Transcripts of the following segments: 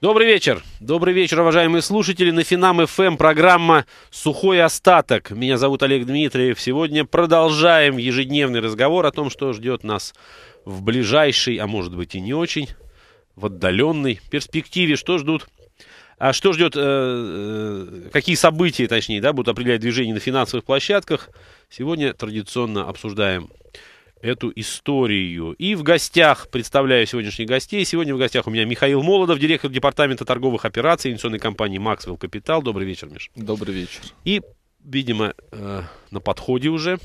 Добрый вечер. Добрый вечер, уважаемые слушатели. На Финам ФМ эм программа «Сухой остаток». Меня зовут Олег Дмитриев. Сегодня продолжаем ежедневный разговор о том, что ждет нас в ближайшей, а может быть и не очень, в отдаленной перспективе, что ждут а что ждет, э, э какие события, точнее, да, будут определять движение на финансовых площадках, сегодня традиционно обсуждаем эту историю. И в гостях, представляю сегодняшних гостей, сегодня в гостях у меня Михаил Молодов, директор департамента торговых операций инвестиционной компании «Максвелл Капитал». Добрый вечер, Миш. Добрый вечер. И, видимо, э, на подходе уже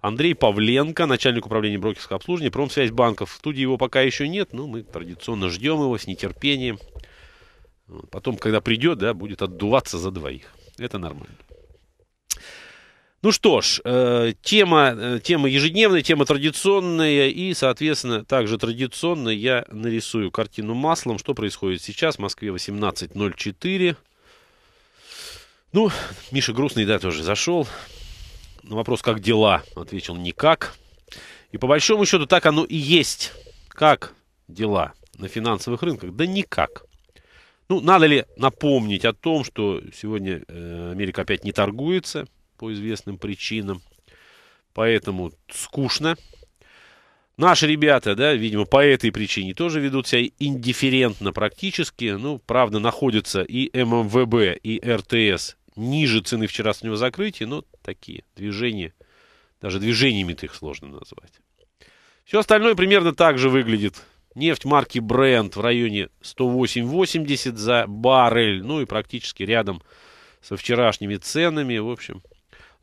Андрей Павленко, начальник управления брокерского обслуживания, промсвязь банков. В студии его пока еще нет, но мы традиционно ждем его с нетерпением. Потом, когда придет, да, будет отдуваться за двоих. Это нормально. Ну что ж, э, тема, э, тема ежедневная, тема традиционная, и, соответственно, также традиционно я нарисую картину маслом, что происходит сейчас в Москве 18.04. Ну, Миша Грустный, да, тоже зашел. На вопрос, как дела, ответил никак. И по большому счету так оно и есть. Как дела на финансовых рынках? Да никак. Ну, надо ли напомнить о том, что сегодня э, Америка опять не торгуется – по известным причинам. Поэтому скучно. Наши ребята, да, видимо, по этой причине тоже ведут себя индифферентно практически. Ну, правда, находятся и ММВБ, и РТС ниже цены вчерашнего закрытия, но такие движения, даже движениями-то их сложно назвать. Все остальное примерно так же выглядит. Нефть марки Brent в районе 108.80 за баррель, ну и практически рядом со вчерашними ценами. В общем,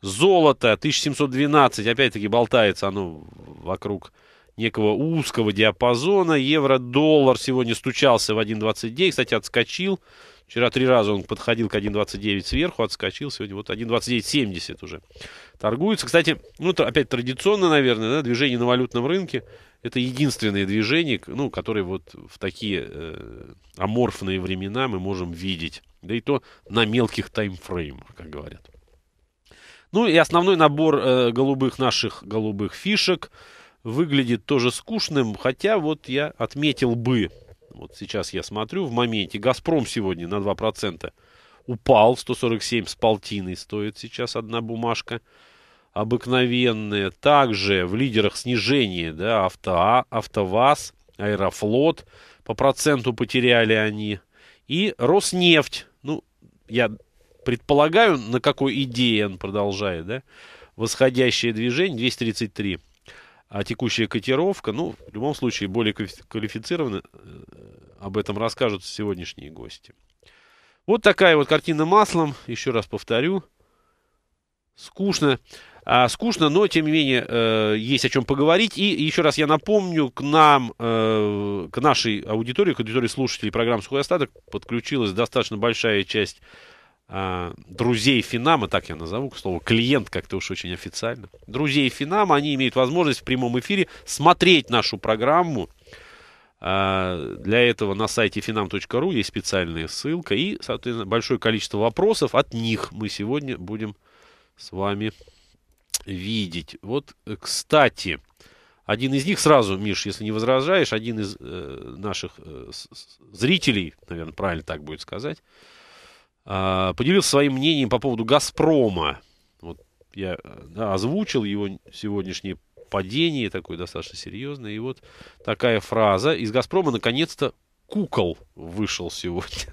Золото 1712, опять-таки болтается оно вокруг некого узкого диапазона. Евро-доллар сегодня стучался в 1.29, кстати, отскочил. Вчера три раза он подходил к 1.29 сверху, отскочил. Сегодня вот 1.29.70 уже торгуется. Кстати, ну, опять традиционно, наверное, да, движение на валютном рынке. Это единственное движение, ну, которое вот в такие э, аморфные времена мы можем видеть. Да и то на мелких таймфреймах, как говорят. Ну и основной набор э, голубых наших голубых фишек выглядит тоже скучным, хотя вот я отметил бы, вот сейчас я смотрю в моменте, «Газпром» сегодня на 2% упал, 147 с полтиной стоит сейчас одна бумажка обыкновенная. Также в лидерах снижение, да, авто, АвтоВАЗ, Аэрофлот по проценту потеряли они. И Роснефть, ну, я предполагаю, на какой идее он продолжает, да, восходящее движение 233, а текущая котировка, ну, в любом случае, более квалифицированно э, об этом расскажут сегодняшние гости. Вот такая вот картина маслом, еще раз повторю, скучно. А, скучно, но тем не менее э, есть о чем поговорить. И еще раз я напомню, к нам, э, к нашей аудитории, к аудитории слушателей программы «Сухой остаток» подключилась достаточно большая часть а, друзей Финама, так я назову, к слову, клиент как-то уж очень официально. Друзей Финама, они имеют возможность в прямом эфире смотреть нашу программу. А, для этого на сайте finam.ru есть специальная ссылка и, соответственно, большое количество вопросов от них мы сегодня будем с вами видеть. Вот, кстати, один из них сразу, Миш, если не возражаешь, один из э, наших э, зрителей, наверное, правильно так будет сказать, а, поделился своим мнением по поводу «Газпрома». Вот я да, озвучил его сегодняшнее падение, такое достаточно серьезное. И вот такая фраза. Из «Газпрома» наконец-то кукол вышел сегодня.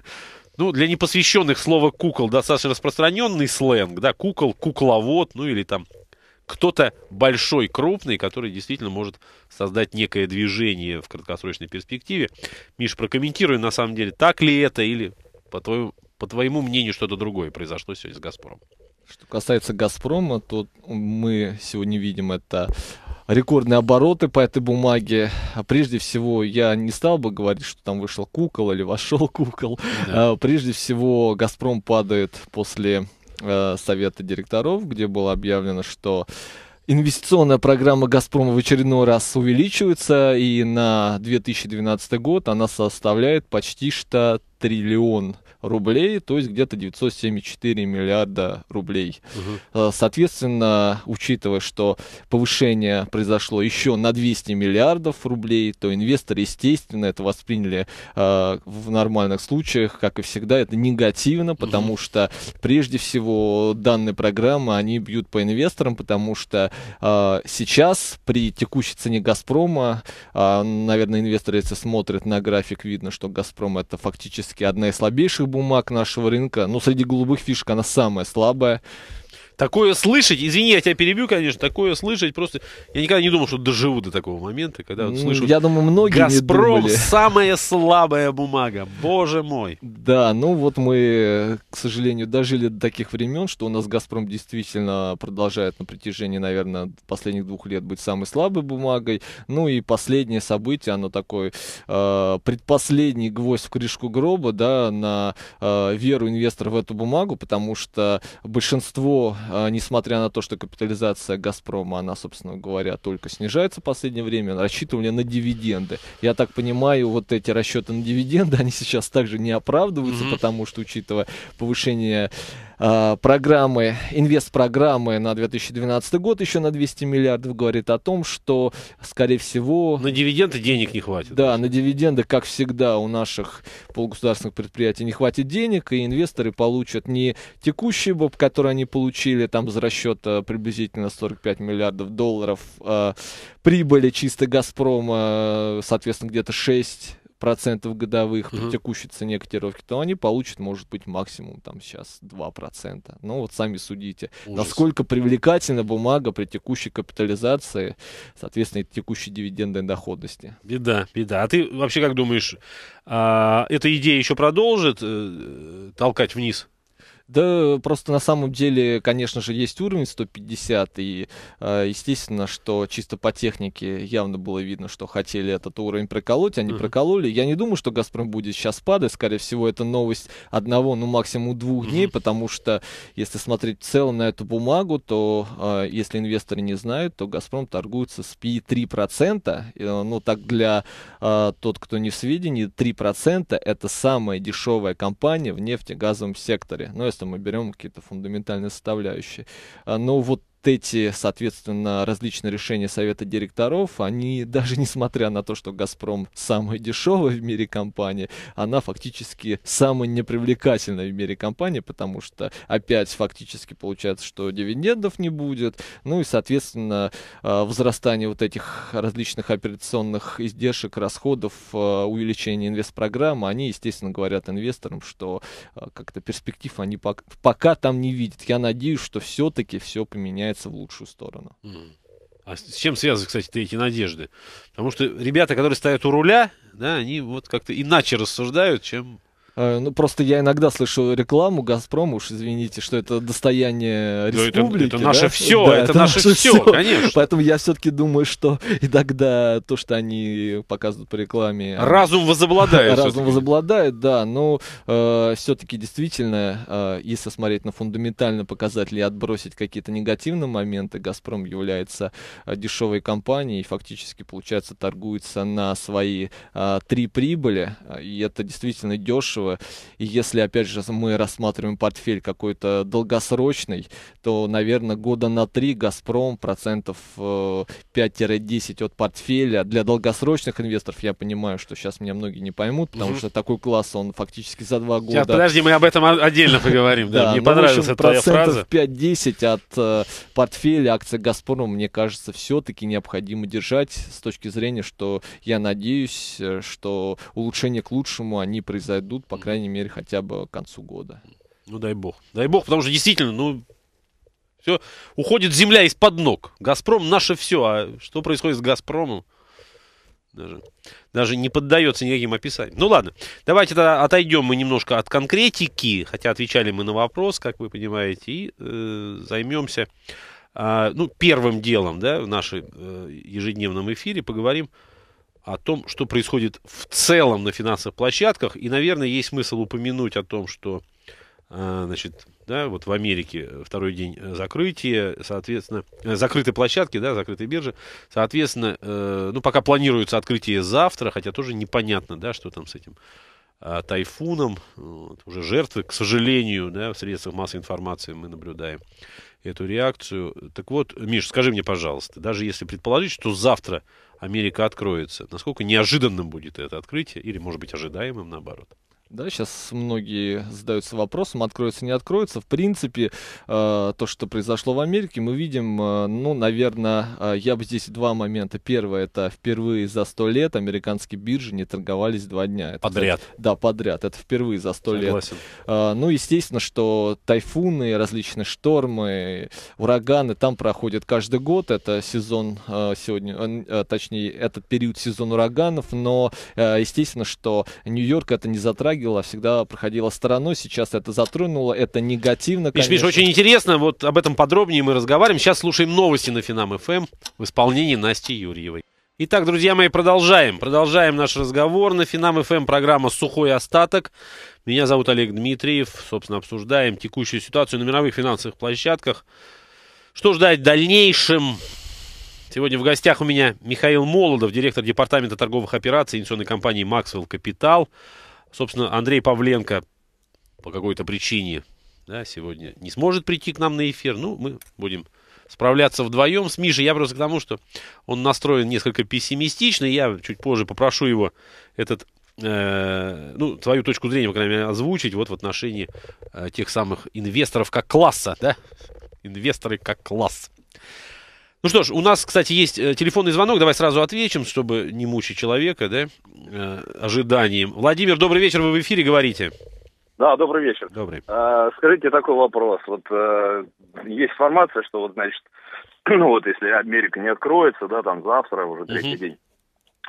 Ну, для непосвященных слово «кукол» достаточно распространенный сленг, да, кукол, кукловод, ну или там кто-то большой, крупный, который действительно может создать некое движение в краткосрочной перспективе. Миш, прокомментируй, на самом деле, так ли это или, по твоему по твоему мнению, что-то другое произошло сегодня с «Газпромом». Что касается «Газпрома», то мы сегодня видим это рекордные обороты по этой бумаге. А прежде всего, я не стал бы говорить, что там вышел кукол или вошел кукол. Да. А, прежде всего, «Газпром» падает после э, совета директоров, где было объявлено, что инвестиционная программа «Газпрома» в очередной раз увеличивается, и на 2012 год она составляет почти что триллион рублей, то есть где-то 974 миллиарда рублей. Угу. Соответственно, учитывая, что повышение произошло еще на 200 миллиардов рублей, то инвесторы, естественно, это восприняли э, в нормальных случаях, как и всегда, это негативно, потому угу. что прежде всего данные программы, они бьют по инвесторам, потому что э, сейчас при текущей цене «Газпрома», э, наверное, инвесторы, если смотрят на график, видно, что «Газпром» это фактически таки одна из слабейших бумаг нашего рынка. Но ну, среди голубых фишек она самая слабая. Такое слышать, извини, я тебя перебью, конечно, такое слышать просто... Я никогда не думал, что доживу до такого момента, когда вот слышу... Я думаю, многие «Газпром» — самая слабая бумага, боже мой. Да, ну вот мы, к сожалению, дожили до таких времен, что у нас «Газпром» действительно продолжает на протяжении, наверное, последних двух лет быть самой слабой бумагой. Ну и последнее событие, оно такое, э, предпоследний гвоздь в крышку гроба, да, на э, веру инвесторов в эту бумагу, потому что большинство а, несмотря на то, что капитализация Газпрома, она, собственно говоря, только снижается в последнее время, рассчитывали на дивиденды. Я так понимаю, вот эти расчеты на дивиденды, они сейчас также не оправдываются, mm-hmm. потому что, учитывая повышение Э, программы, инвест-программы на 2012 год еще на 200 миллиардов говорит о том, что, скорее всего... На дивиденды денег не хватит. Да, на дивиденды, как всегда, у наших полугосударственных предприятий не хватит денег, и инвесторы получат не текущий боб, который они получили там за расчет э, приблизительно 45 миллиардов долларов а, э, прибыли чистой «Газпрома», соответственно, где-то 6 процентов годовых угу. при текущей цене котировки, то они получат, может быть, максимум там сейчас 2%. Ну вот сами судите, Ужас. насколько привлекательна бумага при текущей капитализации, соответственно, и текущей дивидендной доходности. Беда, беда. А ты вообще как думаешь, а, эта идея еще продолжит э, толкать вниз да, просто на самом деле, конечно же, есть уровень 150, и э, естественно, что чисто по технике явно было видно, что хотели этот уровень проколоть, они mm-hmm. прокололи. Я не думаю, что Газпром будет сейчас падать, скорее всего, это новость одного, ну максимум двух дней, mm-hmm. потому что если смотреть в целом на эту бумагу, то э, если инвесторы не знают, то Газпром торгуется с PI 3%, э, ну так для э, тот, кто не в сведении, 3% это самая дешевая компания в нефтегазовом секторе. Но ну, часто мы берем какие-то фундаментальные составляющие. А, но вот эти, соответственно, различные решения совета директоров, они даже несмотря на то, что «Газпром» самая дешевая в мире компания, она фактически самая непривлекательная в мире компания, потому что опять фактически получается, что дивидендов не будет, ну и, соответственно, э, возрастание вот этих различных операционных издержек, расходов, э, увеличение инвестпрограммы, они, естественно, говорят инвесторам, что э, как-то перспектив они пока там не видят. Я надеюсь, что все-таки все поменяется меняется в лучшую сторону. А с чем связаны, кстати, эти надежды? Потому что ребята, которые стоят у руля, да, они вот как-то иначе рассуждают, чем Э, ну, просто я иногда слышу рекламу Газпрома, уж извините, что это достояние республики. Это, это наше да? все, да, это, это наше, наше все, все, конечно. Поэтому я все-таки думаю, что иногда то, что они показывают по рекламе... Разум возобладает. Разум возобладает, да, но ну, э, все-таки действительно, э, если смотреть на фундаментальные показатели и отбросить какие-то негативные моменты, Газпром является э, дешевой компанией и фактически, получается, торгуется на свои э, три прибыли, э, и это действительно дешево хорошего. И если, опять же, мы рассматриваем портфель какой-то долгосрочный, то, наверное, года на три «Газпром» процентов 5-10 э, от портфеля. Для долгосрочных инвесторов я понимаю, что сейчас меня многие не поймут, потому что такой класс, он фактически за два года... Сейчас, подожди, мы об этом отдельно поговорим. Да, мне ну, понравилась твоя фраза. 5-10 от э, портфеля акций «Газпром», мне кажется, все-таки необходимо держать с точки зрения, что я надеюсь, э, что улучшения к лучшему, они произойдут по крайней мере, хотя бы к концу года. Ну, дай бог. Дай бог, потому что действительно, ну, все, уходит земля из-под ног. Газпром наше все, а что происходит с Газпромом? Даже, даже не поддается никаким описанием. Ну ладно, давайте тогда отойдем мы немножко от конкретики, хотя отвечали мы на вопрос, как вы понимаете, и э, займемся, э, ну, первым делом, да, в нашем э, ежедневном эфире поговорим о о том, что происходит в целом на финансовых площадках. И, наверное, есть смысл упомянуть о том, что э, значит, да, вот в Америке второй день э, закрытия, соответственно, э, закрытые площадки, да, закрытые биржи, соответственно, э, ну, пока планируется открытие завтра, хотя тоже непонятно, да, что там с этим э, тайфуном, вот, уже жертвы, к сожалению, да, в средствах массовой информации мы наблюдаем эту реакцию. Так вот, Миш, скажи мне, пожалуйста, даже если предположить, что завтра Америка откроется. Насколько неожиданным будет это открытие, или, может быть, ожидаемым наоборот. Да, сейчас многие задаются вопросом, откроется, не откроется. В принципе, э, то, что произошло в Америке, мы видим, э, ну, наверное, э, я бы здесь два момента. Первое, это впервые за сто лет американские биржи не торговались два дня. Это, подряд. Кстати, да, подряд. Это впервые за сто лет. ну, естественно, что тайфуны, различные штормы, ураганы там проходят каждый год. Это сезон сегодня, точнее, этот период сезон ураганов, но, естественно, что Нью-Йорк это не затрагивает затрагивала, всегда проходила стороной. Сейчас это затронуло, это негативно, Миш, конечно. Миш, очень интересно, вот об этом подробнее мы разговариваем. Сейчас слушаем новости на Финам-ФМ эм в исполнении Насти Юрьевой. Итак, друзья мои, продолжаем. Продолжаем наш разговор. На Финам ФМ эм. программа «Сухой остаток». Меня зовут Олег Дмитриев. Собственно, обсуждаем текущую ситуацию на мировых финансовых площадках. Что ждать в дальнейшем? Сегодня в гостях у меня Михаил Молодов, директор департамента торговых операций инвестиционной компании «Максвелл Капитал». Собственно, Андрей Павленко по какой-то причине да, сегодня не сможет прийти к нам на эфир. Ну, мы будем справляться вдвоем с Мишей. Я просто к тому, что он настроен несколько пессимистично. Я чуть позже попрошу его этот, э, ну, свою точку зрения, по крайней мере, озвучить вот в отношении э, тех самых инвесторов как класса, да? Инвесторы как класс. Ну что ж, у нас, кстати, есть э, телефонный звонок. Давай сразу ответим, чтобы не мучить человека, да, э, ожиданием. Владимир, добрый вечер, вы в эфире говорите. Да, добрый вечер. Добрый. А, скажите такой вопрос. Вот а, есть информация, что вот, значит, ну вот если Америка не откроется, да, там завтра уже третий угу. день,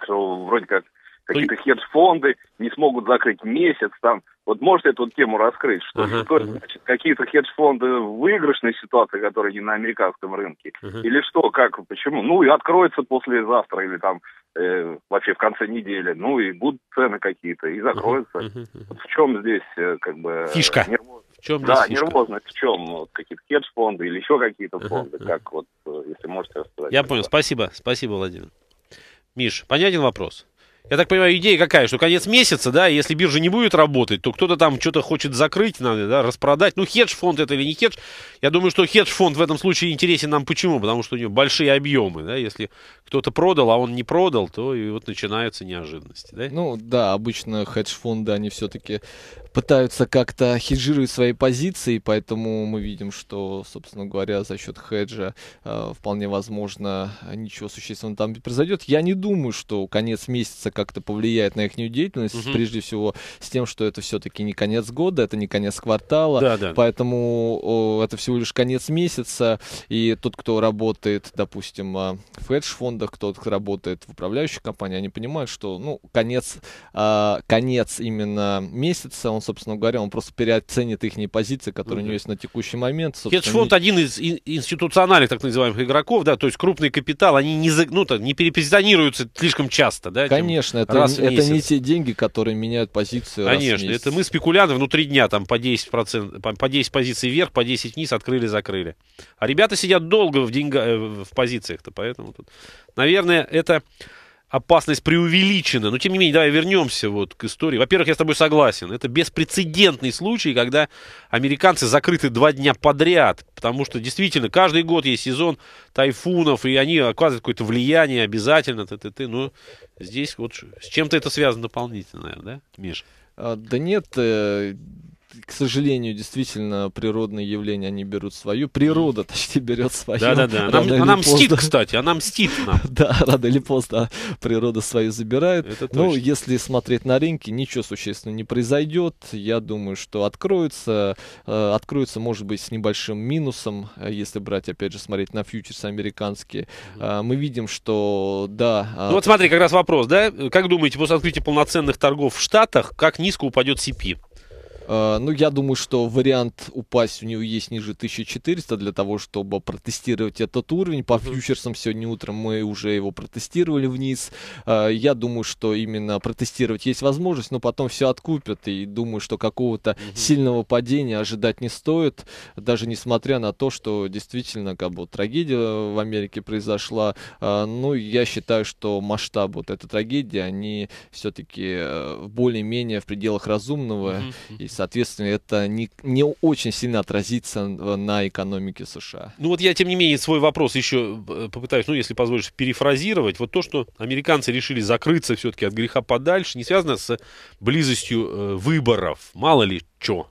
что вроде как какие-то хедж-фонды не смогут закрыть месяц, там вот можете эту тему раскрыть, что, uh-huh, что uh-huh. значит, какие-то хедж-фонды в выигрышной ситуации, которые не на американском рынке, uh-huh. или что, как, почему? Ну и откроется послезавтра или там э, вообще в конце недели, ну и будут цены какие-то и закроются. Uh-huh, uh-huh, Вот в чем здесь э, как бы фишка? Нервоз... В чем да, фишка? нервозность в чем? Вот, какие-то хедж-фонды или еще какие-то uh-huh, фонды, uh-huh. как вот, э, если можете рассказать. Я понял, спасибо, спасибо, Владимир. Миш, понятен вопрос? Я так понимаю, идея какая, что конец месяца, да, если биржа не будет работать, то кто-то там что-то хочет закрыть, надо, да, распродать. Ну, хедж-фонд это или не хедж? Я думаю, что хедж-фонд в этом случае интересен нам почему? Потому что у него большие объемы, да, если кто-то продал, а он не продал, то и вот начинаются неожиданности, да? Ну, да, обычно хедж-фонды, они все-таки пытаются как-то хеджировать свои позиции, поэтому мы видим, что, собственно говоря, за счет хеджа э, вполне возможно ничего существенного там не произойдет. Я не думаю, что конец месяца как-то повлияет на их деятельность, угу. прежде всего с тем, что это все-таки не конец года, это не конец квартала, да, да. поэтому это всего лишь конец месяца, и тот, кто работает, допустим, а, в хедж-фондах, кто работает в управляющей компании они понимают, что, ну, конец, а, конец именно месяца, он, собственно говоря, он просто переоценит их позиции, которые угу. у него есть на текущий момент. Хедж-фонд не... один из институциональных, так называемых, игроков, да, то есть крупный капитал, они не, ну, так, не перепозиционируются слишком часто, да? Конечно. Конечно, это, раз в это не те деньги, которые меняют позицию. Конечно, это мы спекулянты внутри дня там по 10%, по, по 10 позиций вверх, по 10 вниз, открыли, закрыли. А ребята сидят долго в, деньга, э, в позициях-то, поэтому тут, наверное, это опасность преувеличена. Но, тем не менее, давай вернемся вот к истории. Во-первых, я с тобой согласен. Это беспрецедентный случай, когда американцы закрыты два дня подряд. Потому что, действительно, каждый год есть сезон тайфунов, и они оказывают какое-то влияние обязательно. Ты-ты-ты, Но ну, здесь вот с чем-то это связано дополнительно, наверное, да, Миш? А, да нет, э, к сожалению, действительно природные явления, они берут свою. Природа, точнее, берет свою. Да-да-да. Она, она мстит, кстати, она мстит нам. да, рано или поздно природа свою забирает. Ну, если смотреть на рынки, ничего существенного не произойдет. Я думаю, что откроется. Э, откроется, может быть, с небольшим минусом, э, если брать, опять же, смотреть на фьючерсы американские. А, мы видим, что, да... А ну, вот смотри, как раз вопрос, да? Как думаете, после открытия полноценных торгов в Штатах, как низко упадет CP? Э, ну, я думаю, что вариант упасть у него есть ниже 1400 для того, чтобы протестировать этот уровень. По фьючерсам сегодня утром мы уже его протестировали вниз. Э, я думаю, что именно протестировать есть возможность, но потом все откупят. И думаю, что какого-то сильного падения ожидать не стоит, даже несмотря на то, что действительно как бы трагедия в Америке произошла. Э, ну, я считаю, что масштаб вот этой трагедии, они все-таки более-менее в пределах разумного. и Соответственно, это не, не очень сильно отразится на экономике США. Ну вот я, тем не менее, свой вопрос еще э, попытаюсь, ну, если позволишь, перефразировать. Вот то, что американцы решили закрыться все-таки от греха подальше, не связано с близостью э, выборов. Мало ли что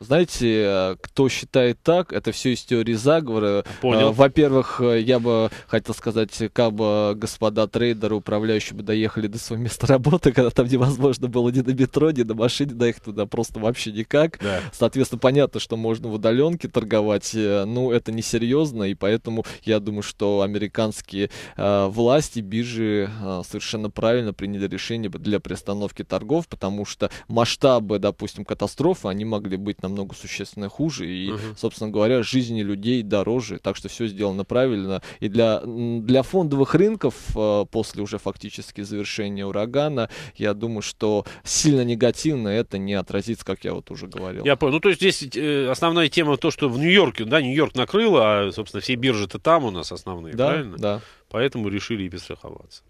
знаете, э, кто считает так, это все из теории заговора. А, понял. Э, во-первых, э, я бы хотел сказать, как бы господа трейдеры, управляющие бы доехали до своего места работы, когда там невозможно было ни на метро, ни на машине доехать туда просто вообще никак. Да. Соответственно, понятно, что можно в удаленке торговать, но это несерьезно, и поэтому я думаю, что американские власти, биржи совершенно правильно приняли решение для приостановки торгов, потому что масштабы, допустим, катастрофы, они могли быть намного существенно хуже. И, угу. собственно говоря, жизни людей дороже. Так что все сделано правильно. И для, для фондовых рынков э, после уже фактически завершения урагана, я думаю, что сильно негативно это не отразится, как я вот уже говорил. Я понял. Ну, то есть здесь э, основная тема то, что в Нью-Йорке, да, Нью-Йорк накрыло, а, собственно, все биржи-то там у нас основные, да, правильно? Да. Поэтому решили и перестраховаться.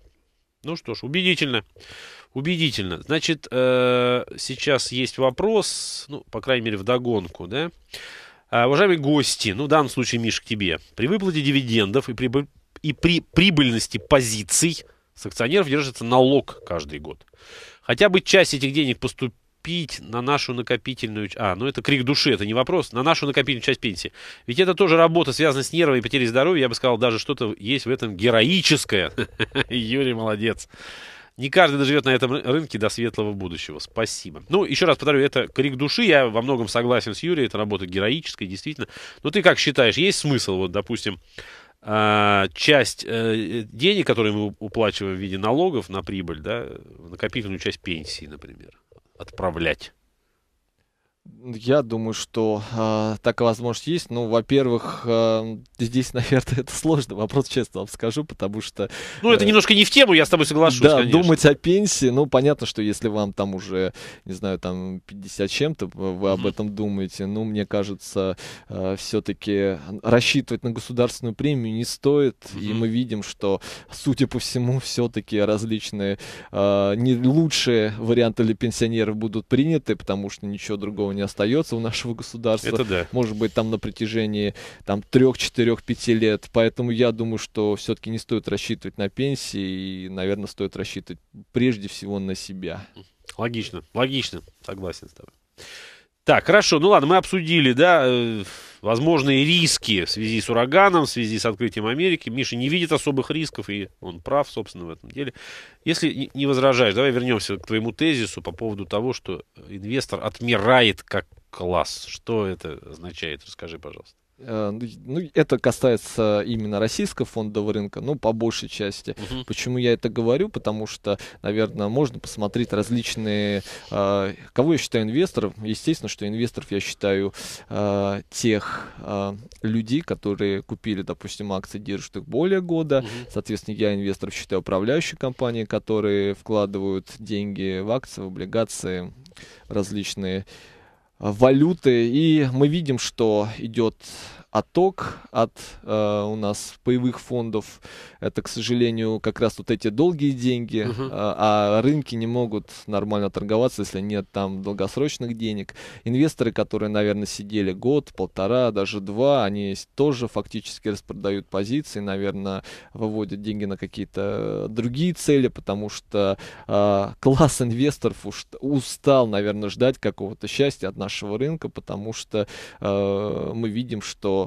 Ну что ж, убедительно убедительно. Значит, э, сейчас есть вопрос, ну, по крайней мере, в догонку, да? А, уважаемые гости, ну, в данном случае, Миш, к тебе. При выплате дивидендов и при, и при прибыльности позиций с акционеров держится налог каждый год. Хотя бы часть этих денег поступит на нашу накопительную... А, ну это крик души, это не вопрос. На нашу накопительную часть пенсии. Ведь это тоже работа, связанная с нервами и потерей здоровья. Я бы сказал, даже что-то есть в этом героическое. Юрий молодец. Не каждый доживет на этом рынке до светлого будущего. Спасибо. Ну, еще раз повторю, это крик души. Я во многом согласен с Юрием. Это работа героическая, действительно. Но ты как считаешь, есть смысл, вот, допустим, а, часть э, денег, которые мы уплачиваем в виде налогов на прибыль, да, накопительную часть пенсии, например, отправлять? Я думаю, что э, а, такая возможность есть. Ну, во-первых, э, здесь, наверное, это сложный вопрос, честно вам скажу, потому что... ну, это э, немножко не в тему, я с тобой соглашусь, Да, конечно. думать о пенсии, ну, понятно, что если вам там уже, не знаю, там 50 чем-то, вы об mm этом думаете, ну, мне кажется, э, а, все-таки рассчитывать на государственную премию не стоит, mm и мы видим, что, судя по всему, все-таки различные э, не лучшие варианты для пенсионеров будут приняты, потому что ничего другого не остается у нашего государства. Это да. Может быть, там на протяжении там, 3-4-5 лет. Поэтому я думаю, что все-таки не стоит рассчитывать на пенсии и, наверное, стоит рассчитывать прежде всего на себя. Логично, логично, согласен с тобой. Так, хорошо, ну ладно, мы обсудили, да, э, возможные риски в связи с ураганом, в связи с открытием Америки. Миша не видит особых рисков, и он прав, собственно, в этом деле. Если не возражаешь, давай вернемся к твоему тезису по поводу того, что инвестор отмирает как класс. Что это означает? Расскажи, пожалуйста. Э, ну, ну, это касается именно российского фондового рынка, ну, по большей части. Uh -huh. Почему я это говорю? Потому что, наверное, можно посмотреть различные... Э, кого я считаю инвестором? Естественно, что инвесторов я считаю э, тех э, людей, которые купили, допустим, акции, держат их более года. Uh -huh. Соответственно, я инвесторов считаю управляющие компании, которые вкладывают деньги в акции, в облигации, различные валюты. И мы видим, что идет отток от э, у нас паевых фондов. Это, к сожалению, как раз вот эти долгие деньги, uh -huh. э, а рынки не могут нормально торговаться, если нет там долгосрочных денег. Инвесторы, которые, наверное, сидели год, полтора, даже два, они тоже фактически распродают позиции, наверное, выводят деньги на какие-то э, другие цели, потому что э, класс инвесторов уж, устал, наверное, ждать какого-то счастья от нашего рынка, потому что э, мы видим, что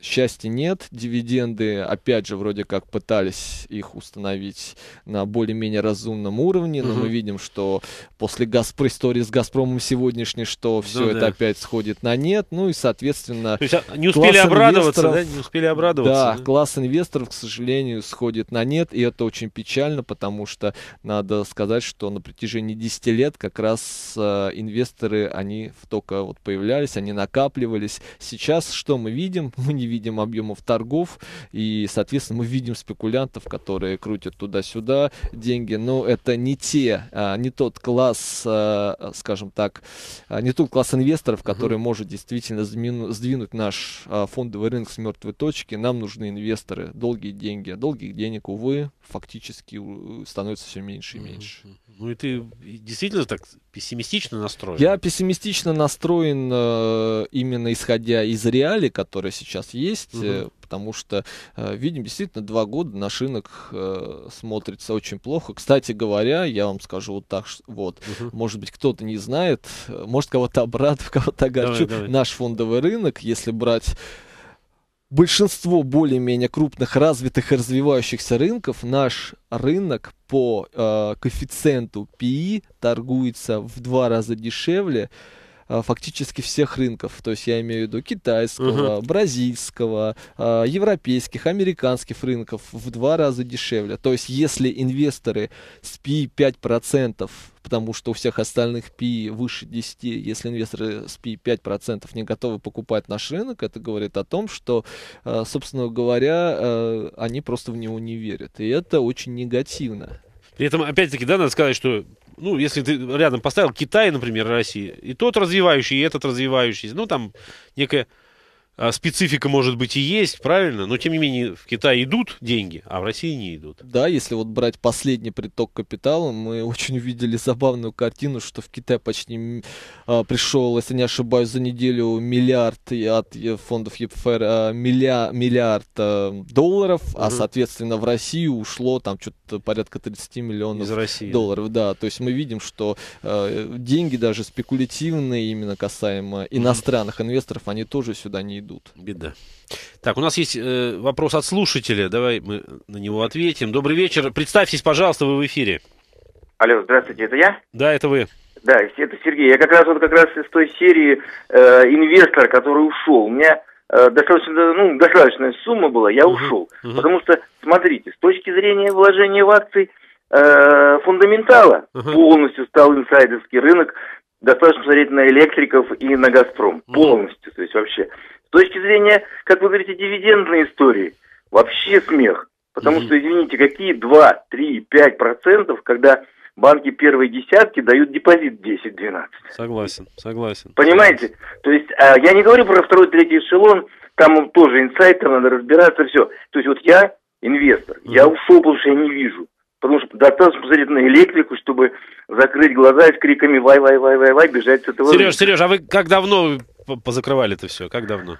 счастья нет, дивиденды, опять же, вроде как пытались их установить на более-менее разумном уровне, но угу. мы видим, что после Газпро истории с Газпромом сегодняшней, что все да, это да. опять сходит на нет, ну и, соответственно... То есть, а, не успели обрадоваться, да? Не успели обрадоваться. Да, да, класс инвесторов, к сожалению, сходит на нет, и это очень печально, потому что надо сказать, что на протяжении 10 лет как раз э, инвесторы, они только вот появлялись, они накапливались. Сейчас что мы видим? видим, мы не видим объемов торгов, и, соответственно, мы видим спекулянтов, которые крутят туда-сюда деньги, но это не те, а, не тот класс, а, скажем так, а, не тот класс инвесторов, который угу. может действительно сдвинуть наш фондовый рынок с мертвой точки. Нам нужны инвесторы, долгие деньги, долгих денег, увы, фактически становится все меньше и меньше. Ну и ты действительно так Пессимистично настроен? Я пессимистично настроен э, именно исходя из реалий, которые сейчас есть, угу. Э, потому что э, видим, действительно, два года на шинах э, смотрится очень плохо. Кстати говоря, я вам скажу вот так, вот, угу. может быть, кто-то не знает, э, может, кого-то обрадую, кого-то огорчу. Давай, давай. Наш фондовый рынок, если брать большинство более-менее крупных развитых и развивающихся рынков, наш рынок по э, коэффициенту PI торгуется в два раза дешевле э, фактически всех рынков. То есть я имею в виду китайского, uh-huh. бразильского, э, европейских, американских рынков в два раза дешевле. То есть если инвесторы с PI 5% потому что у всех остальных PI выше 10, если инвесторы с PI 5% не готовы покупать наш рынок, это говорит о том, что, э, собственно говоря, э, они просто в него не верят. И это очень негативно. При этом, опять-таки, да, надо сказать, что ну, если ты рядом поставил Китай, например, России, и тот развивающий, и этот развивающийся, ну, там некая а специфика, может быть, и есть, правильно, но тем не менее в Китае идут деньги, а в России не идут. Да, если вот брать последний приток капитала, мы очень увидели забавную картину, что в Китае почти а, пришел, если не ошибаюсь, за неделю миллиард от фондов ЕПФР, а, миллиард, миллиард а, долларов, угу. а соответственно в Россию ушло там что-то порядка 30 миллионов Из России. долларов. Да, то есть мы видим, что а, деньги даже спекулятивные, именно касаемо иностранных инвесторов, они тоже сюда не идут идут. Беда. Так, у нас есть э, вопрос от слушателя. Давай мы на него ответим. Добрый вечер. Представьтесь, пожалуйста, вы в эфире. Алло, здравствуйте, это я? Да, это вы. Да, это Сергей. Я как раз вот как раз из той серии э, инвестор, который ушел. У меня э, достаточно, ну, достаточная сумма была, я ушел. uh Потому что, смотрите, с точки зрения вложения в акции э, фундаментала uh полностью стал инсайдерский рынок. Достаточно смотреть на электриков и на Газпром. uh Полностью, то есть вообще. С точки зрения, как вы говорите, дивидендной истории, вообще смех. Потому что, извините, какие 2, 3, 5 процентов, когда банки первой десятки дают депозит 10-12. Согласен, согласен. Понимаете? Согласен. То есть а, я не говорю про второй, третий эшелон, там тоже инсайтер, надо разбираться, все. То есть вот я инвестор, mm я ушел, потому что я не вижу. Потому что достаточно посмотреть на электрику, чтобы закрыть глаза и с криками «Вай-вай-вай-вай-вай» бежать с этого. Сереж, рынка. Сереж, а вы как давно позакрывали это все? Как давно?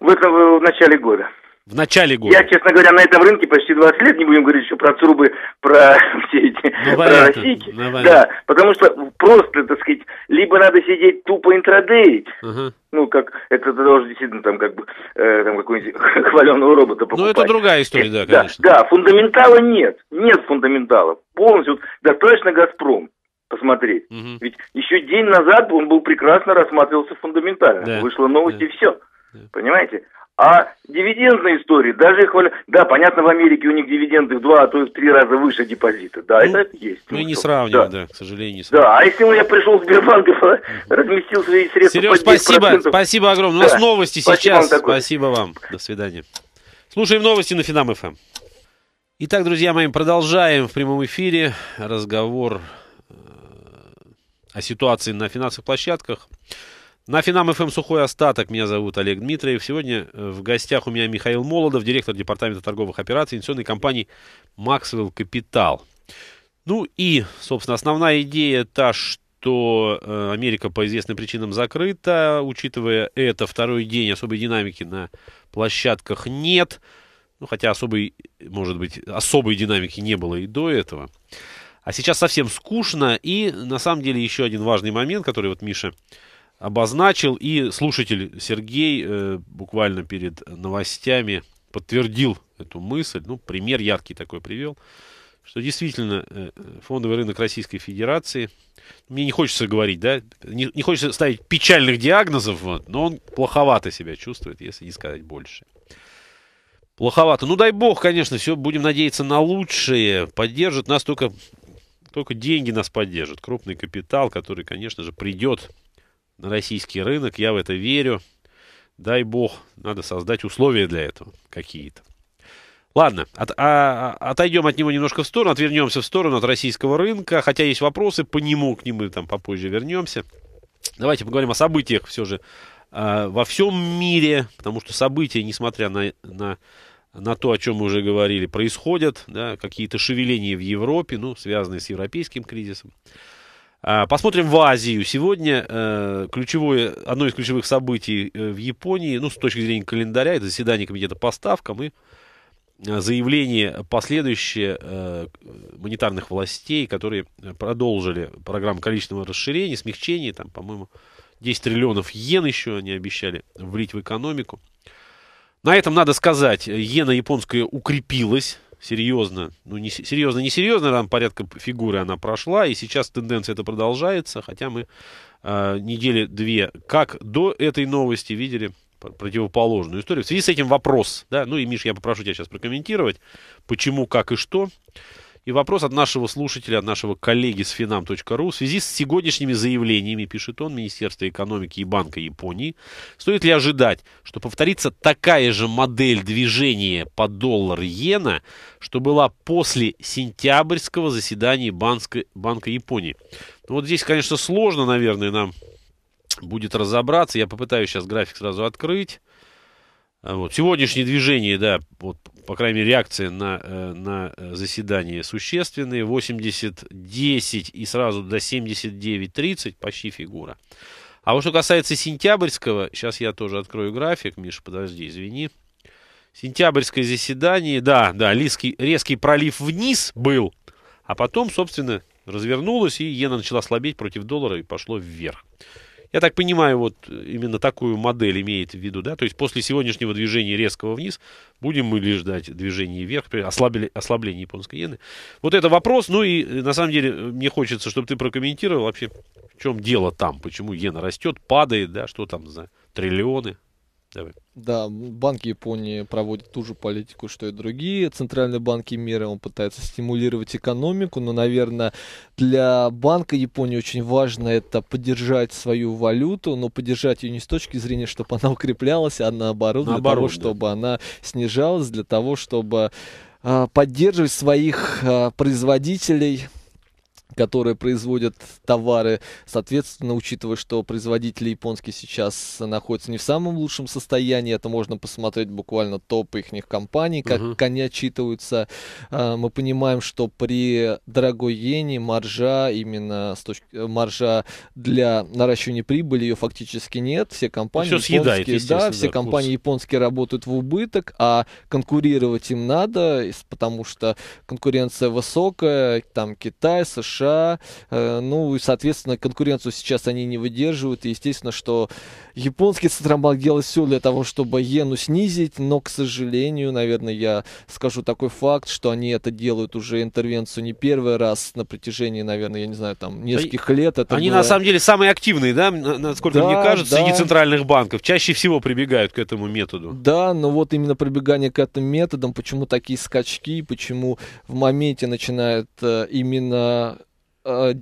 Выкрал э, в начале года. В начале года. Я, честно говоря, на этом рынке почти 20 лет, не будем говорить еще про трубы, про все эти, про российки. да, потому что просто, так сказать, либо надо сидеть тупо интрадеить, угу. ну, как, это ты действительно там как бы, э, там какой нибудь хваленого робота покупать. Ну, это другая история, э, да, конечно. Да, да фундаментала нет, нет фундаментала, полностью, да, точно «Газпром» посмотреть. Угу. Ведь еще день назад он был прекрасно рассматривался фундаментально. Да. Вышла новость да. и все. Да. Понимаете? А дивидендные истории, даже их... Да, понятно, в Америке у них дивиденды в два, а то и в три раза выше депозита. Да, ну, это есть. Ну, ну и не сравниваем, да. да, к сожалению, не сравниваем. Да, а если бы я пришел в Сбербанк и разместил свои средства Сереж, спасибо, спасибо огромное. Да. У нас новости спасибо сейчас. Вам спасибо вам. До свидания. Слушаем новости на Финам-ФМ. Эм. Итак, друзья мои, продолжаем в прямом эфире разговор о ситуации на финансовых площадках. На Финам ФМ эм «Сухой остаток». Меня зовут Олег Дмитриев. Сегодня э, в гостях у меня Михаил Молодов, директор департамента торговых операций инвестиционной компании «Максвелл Капитал». Ну и, собственно, основная идея та, что э, Америка по известным причинам закрыта. Учитывая это, второй день особой динамики на площадках нет. Ну, хотя особой, может быть, особой динамики не было и до этого. А сейчас совсем скучно. И на самом деле еще один важный момент, который вот Миша обозначил. И слушатель Сергей э, буквально перед новостями подтвердил эту мысль. Ну, пример яркий такой привел. Что действительно э, фондовый рынок Российской Федерации, мне не хочется говорить, да, не, не хочется ставить печальных диагнозов, вот, но он плоховато себя чувствует, если не сказать больше. Плоховато. Ну, дай бог, конечно, все, будем надеяться на лучшее. Поддержит нас только только деньги нас поддержат. Крупный капитал, который, конечно же, придет на российский рынок. Я в это верю. Дай бог, надо создать условия для этого какие-то. Ладно, от, а, а отойдем от него немножко в сторону, отвернемся в сторону от российского рынка, хотя есть вопросы по нему, к нему там попозже вернемся. Давайте поговорим о событиях все же э, во всем мире, потому что события, несмотря на, на на то, о чем мы уже говорили, происходят, да, какие-то шевеления в Европе, ну, связанные с европейским кризисом. А, посмотрим в Азию. Сегодня э, ключевое, одно из ключевых событий э, в Японии, ну, с точки зрения календаря, это заседание комитета по ставкам и э, заявление последующее э, монетарных властей, которые продолжили программу количественного расширения, смягчения, там, по-моему, 10 триллионов йен еще они обещали влить в экономику. На этом надо сказать, иена японская укрепилась серьезно, ну не серьезно, не серьезно, там порядка фигуры она прошла, и сейчас тенденция это продолжается, хотя мы э, недели две, как до этой новости видели противоположную историю. В связи с этим вопрос, да, ну и, Миш, я попрошу тебя сейчас прокомментировать, почему, как и что. И вопрос от нашего слушателя, от нашего коллеги с finam.ru. В связи с сегодняшними заявлениями, пишет он, Министерство экономики и Банка Японии, стоит ли ожидать, что повторится такая же модель движения по доллар-иена, что была после сентябрьского заседания Банка, Банка Японии? Ну, вот здесь, конечно, сложно, наверное, нам будет разобраться. Я попытаюсь сейчас график сразу открыть. А вот. Сегодняшнее движение, да, вот по крайней мере, реакции на, э, на э, заседание существенные. 80-10 и сразу до 79-30, почти фигура. А вот что касается сентябрьского, сейчас я тоже открою график, Миш, подожди, извини. Сентябрьское заседание, да, да, резкий, резкий пролив вниз был, а потом, собственно, развернулось и иена начала слабеть против доллара и пошло вверх. Я так понимаю, вот именно такую модель имеет в виду, да? То есть после сегодняшнего движения резкого вниз будем мы ли ждать движения вверх, ослабили, ослабление японской иены? Вот это вопрос. Ну и э, на самом деле мне хочется, чтобы ты прокомментировал вообще, в чем дело там, почему иена растет, падает, да, что там за триллионы Давай. Да, банк Японии проводит ту же политику, что и другие. Центральные банки мира, он пытается стимулировать экономику, но, наверное, для банка Японии очень важно это поддержать свою валюту, но поддержать ее не с точки зрения, чтобы она укреплялась, а наоборот, наоборот для того, да. чтобы она снижалась, для того, чтобы а, поддерживать своих а, производителей которые производят товары. Соответственно, учитывая, что производители японские сейчас находятся не в самом лучшем состоянии, это можно посмотреть буквально топы их компаний, как угу. они отчитываются. А, мы понимаем, что при дорогой иене маржа, именно с точки, маржа для наращивания прибыли, ее фактически нет. Все компании Все съедает, японские, да, все да, компании курс. японские работают в убыток, а конкурировать им надо, потому что конкуренция высокая, там Китай, США, США. Э, ну и, соответственно, конкуренцию сейчас они не выдерживают. И, естественно, что японский Центробанк делает все для того, чтобы иену снизить. Но, к сожалению, наверное, я скажу такой факт, что они это делают уже интервенцию не первый раз на протяжении, наверное, я не знаю, там нескольких они, лет. Это они было... на самом деле самые активные, да, насколько да, мне кажется, да. среди центральных банков. Чаще всего прибегают к этому методу. Да, но вот именно прибегание к этому методам, почему такие скачки, почему в моменте начинает э, именно Э,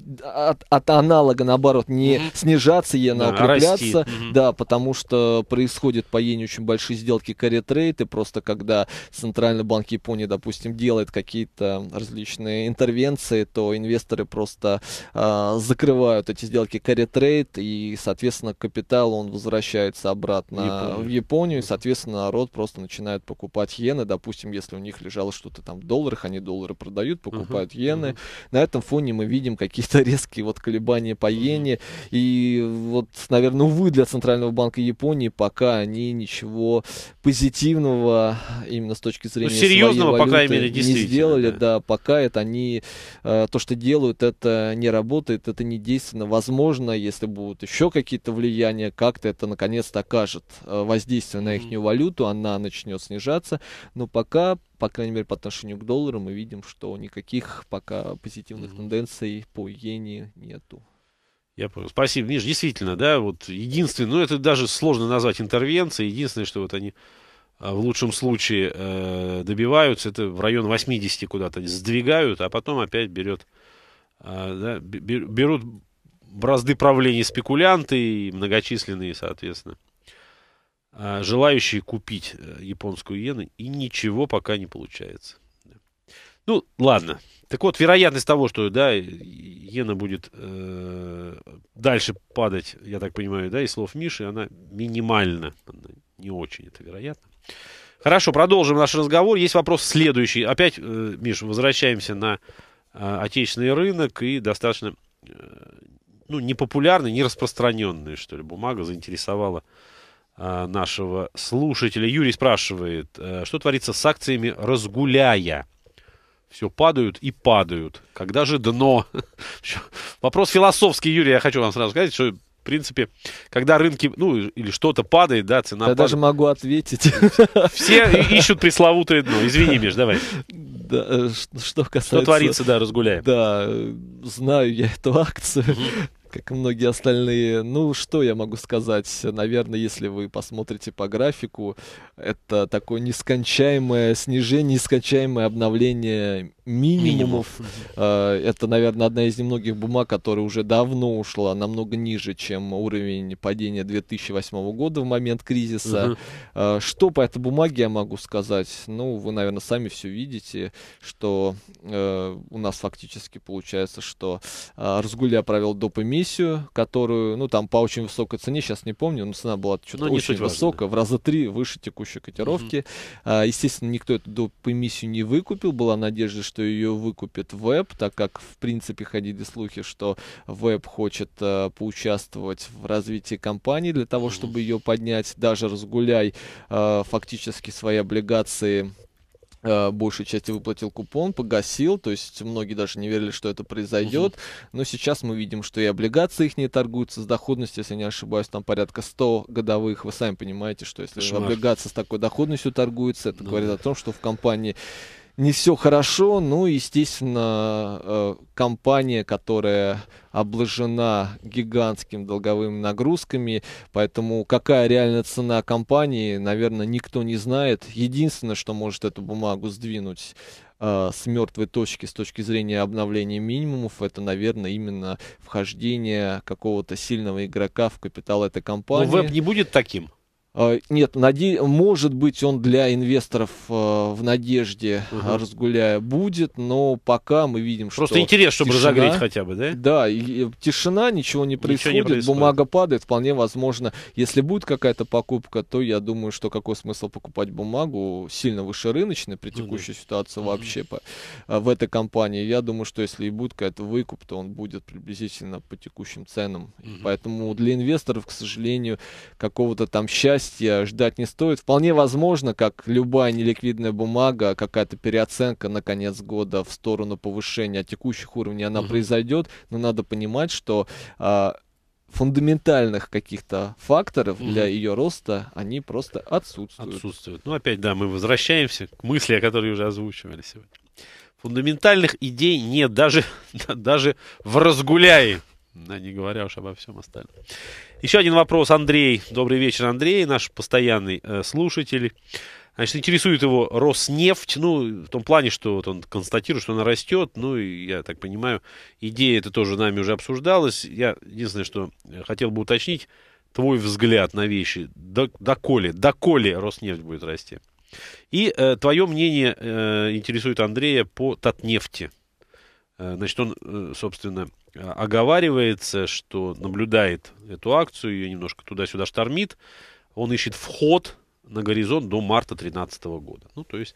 от, от аналога, наоборот, не mm-hmm. снижаться иена, да, укрепляться. Mm-hmm. Да, потому что происходит по иене очень большие сделки carry trade, и просто когда Центральный банк Японии, допустим, делает какие-то различные интервенции, то инвесторы просто э, закрывают эти сделки carry trade, и, соответственно, капитал, он возвращается обратно Японию. в Японию, и, соответственно, народ просто начинает покупать иены, допустим, если у них лежало что-то там в долларах, они доллары продают, покупают uh иены. Uh-huh. На этом фоне мы видим какие-то резкие вот колебания по иене. И вот, наверное, увы, для Центрального банка Японии пока они ничего позитивного именно с точки ну, зрения ну, серьезного, своей валюты, по крайней мере, не сделали. Да. да, пока это они, э, то, что делают, это не работает, это не действенно. Возможно, если будут еще какие-то влияния, как-то это наконец-то окажет э, воздействие на их валюту, она начнет снижаться. Но пока по крайней мере, по отношению к доллару мы видим, что никаких пока позитивных mm-hmm. тенденций по иене нету. Я понял. Спасибо, Миш. Действительно, да, вот единственное, ну это даже сложно назвать интервенцией. Единственное, что вот они а, в лучшем случае э, добиваются, это в район 80 куда-то сдвигают, а потом опять берет, э, да, берут бразды правления спекулянты и многочисленные, соответственно, Э, желающие купить э, японскую иену, и ничего пока не получается. Ну, ладно. Так вот, вероятность того, что, да, иена будет э, дальше падать, я так понимаю, да, из слов Миши, она минимальна. Она не очень это вероятно. Хорошо, продолжим наш разговор. Есть вопрос следующий. Опять, э, Миш, возвращаемся на э, отечественный рынок и достаточно, э, ну, непопулярный, не распространенный, что ли, бумага заинтересовала Э, нашего слушателя. Юрий спрашивает, э, что творится с акциями «Разгуляя»? Все падают и падают. Когда же дно? Вопрос философский, Юрий, я хочу вам сразу сказать, что в принципе, когда рынки, ну, или что-то падает, да, цена Я падает. даже могу ответить. Все ищут пресловутое дно. Извини, Миш, давай. Да, э, что касается... Что творится, да, разгуляем. Да, знаю я эту акцию как и многие остальные. Ну, что я могу сказать? Наверное, если вы посмотрите по графику, это такое нескончаемое снижение, нескончаемое обновление минимумов. Минимум. А, это, наверное, одна из немногих бумаг, которая уже давно ушла намного ниже, чем уровень падения 2008 года в момент кризиса. Угу. Что по этой бумаге я могу сказать? Ну, вы, наверное, сами все видите, что э, у нас фактически получается, что а, Разгуля провел допы месяц, комиссию, которую, ну, там по очень высокой цене, сейчас не помню, но цена была что-то ну, очень высокая, важно, в раза три выше текущей котировки. Угу. естественно, никто эту комиссию не выкупил, была надежда, что ее выкупит веб, так как, в принципе, ходили слухи, что веб хочет а, поучаствовать в развитии компании для того, угу. чтобы ее поднять. Даже Разгуляй а, фактически свои облигации Э, большей части выплатил купон, погасил, то есть многие даже не верили, что это произойдет, угу. но сейчас мы видим, что и облигации их не торгуются с доходностью, если не ошибаюсь, там порядка 100 годовых, вы сами понимаете, что если Шмар. облигации с такой доходностью торгуются, это ну да. говорит о том, что в компании не все хорошо. Ну, естественно, э, компания, которая обложена гигантскими долговыми нагрузками, поэтому какая реальная цена компании, наверное, никто не знает. Единственное, что может эту бумагу сдвинуть э, с мертвой точки с точки зрения обновления минимумов, это, наверное, именно вхождение какого-то сильного игрока в капитал этой ну, компании. Но веб не будет таким? А, нет, наде... может быть, он для инвесторов э, в надежде угу. разгуляя будет, но пока мы видим, что... Просто интерес, чтобы тишина... разогреть хотя бы, да? Да, и тишина, ничего не, происходит, ничего не происходит, бумага падает, вполне возможно, если будет какая-то покупка, то я думаю, что какой смысл покупать бумагу сильно выше рыночной при ну текущей угу. ситуации угу. вообще по... Э, в этой компании. Я думаю, что если и будет какая то выкуп, то он будет приблизительно по текущим ценам. Угу. Поэтому для инвесторов, к сожалению, какого-то там счастья счастья э, ждать не стоит. Вполне возможно, как любая неликвидная бумага, какая-то переоценка на конец года в сторону повышения текущих уровней, она угу. произойдет, но надо понимать, что э, фундаментальных каких-то факторов угу. для ее роста они просто отсутствуют. Отсутствуют. Ну, опять, да, мы возвращаемся к мысли, которые уже озвучивали сегодня. Фундаментальных идей нет даже, даже в разгуляе, не говоря уж обо всем остальном. Еще один вопрос, Андрей. Добрый вечер, Андрей, наш постоянный э, слушатель. Значит, интересует его Роснефть, ну, в том плане, что вот он констатирует, что она растет, ну, и, я так понимаю, идея это тоже нами уже обсуждалась. Я единственное, что э, хотел бы уточнить, твой взгляд на вещи, доколе, доколе Роснефть будет расти. И э, твое мнение э, интересует Андрея по Татнефти. Э, значит, он, э, собственно, оговаривается, что наблюдает эту акцию, ее немножко туда-сюда штормит. Он ищет вход на горизонт до марта 2013 года. Ну, то есть